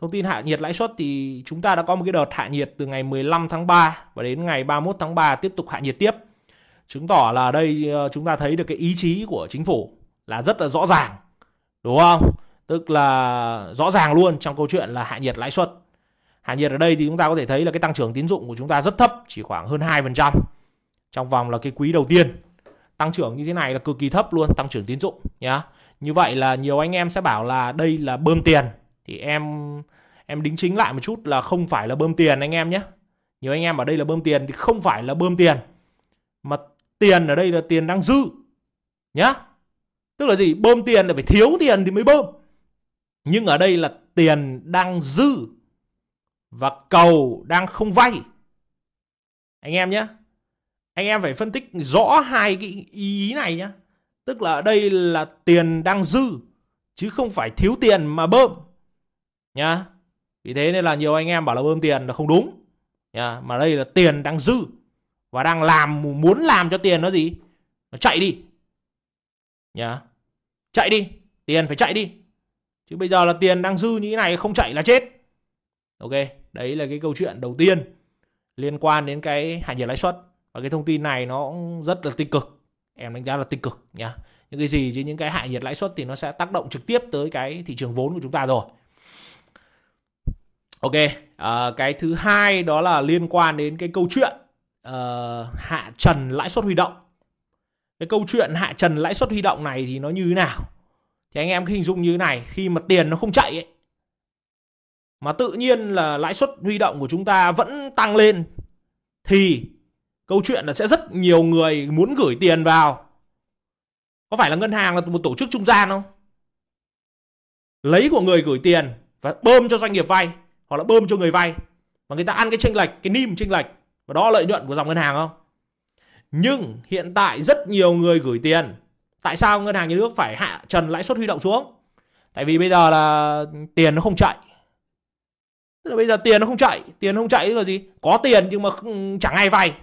Thông tin hạ nhiệt lãi suất thì chúng ta đã có một cái đợt hạ nhiệt từ ngày 15 tháng 3 và đến ngày 31 tháng 3 tiếp tục hạ nhiệt tiếp. Chứng tỏ là đây ờ, chúng ta thấy được cái ý chí của chính phủ là rất là rõ ràng. Đúng không? Tức là rõ ràng luôn trong câu chuyện là hạ nhiệt lãi suất. Hạ nhiệt ở đây thì chúng ta có thể thấy là cái tăng trưởng tín dụng của chúng ta rất thấp, chỉ khoảng hơn 2% trong vòng là cái quý đầu tiên. Tăng trưởng như thế này là cực kỳ thấp luôn, tăng trưởng tín dụng nhá. Như vậy là nhiều anh em sẽ bảo là đây là bơm tiền thì em em đính chính lại một chút là không phải là bơm tiền anh em nhé nhiều anh em ở đây là bơm tiền thì không phải là bơm tiền mà tiền ở đây là tiền đang dư nhá tức là gì bơm tiền là phải thiếu tiền thì mới bơm nhưng ở đây là tiền đang dư và cầu đang không vay anh em nhé anh em phải phân tích rõ hai cái ý này nhé tức là ở đây là tiền đang dư chứ không phải thiếu tiền mà bơm nhá vì thế nên là nhiều anh em bảo là bơm tiền là không đúng nhá mà đây là tiền đang dư và đang làm muốn làm cho tiền nó gì nó chạy đi nhá chạy đi tiền phải chạy đi chứ bây giờ là tiền đang dư như thế này không chạy là chết ok đấy là cái câu chuyện đầu tiên liên quan đến cái hạ nhiệt lãi suất và cái thông tin này nó rất là tích cực em đánh giá là tích cực nhá những cái gì chứ những cái hạ nhiệt lãi suất thì nó sẽ tác động trực tiếp tới cái thị trường vốn của chúng ta rồi ok à, cái thứ hai đó là liên quan đến cái câu chuyện uh, hạ trần lãi suất huy động cái câu chuyện hạ trần lãi suất huy động này thì nó như thế nào thì anh em cứ hình dung như thế này khi mà tiền nó không chạy ấy mà tự nhiên là lãi suất huy động của chúng ta vẫn tăng lên thì câu chuyện là sẽ rất nhiều người muốn gửi tiền vào có phải là ngân hàng là một tổ chức trung gian không lấy của người gửi tiền và bơm cho doanh nghiệp vay hoặc là bơm cho người vay và người ta ăn cái chênh lệch cái nim chênh lệch và đó lợi nhuận của dòng ngân hàng không nhưng hiện tại rất nhiều người gửi tiền tại sao ngân hàng nhà nước phải hạ trần lãi suất huy động xuống tại vì bây giờ là tiền nó không chạy Tức là bây giờ tiền nó không chạy tiền không chạy là gì có tiền nhưng mà không, chẳng ai vay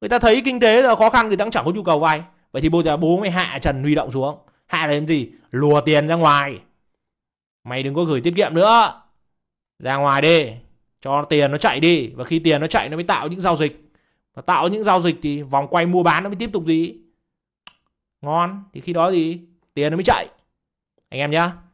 người ta thấy kinh tế là khó khăn thì đang chẳng có nhu cầu vay vậy thì bây giờ bố mày hạ trần huy động xuống hạ đến gì lùa tiền ra ngoài mày đừng có gửi tiết kiệm nữa ra ngoài đi cho tiền nó chạy đi và khi tiền nó chạy nó mới tạo những giao dịch và tạo những giao dịch thì vòng quay mua bán nó mới tiếp tục gì ngon thì khi đó thì tiền nó mới chạy anh em nhá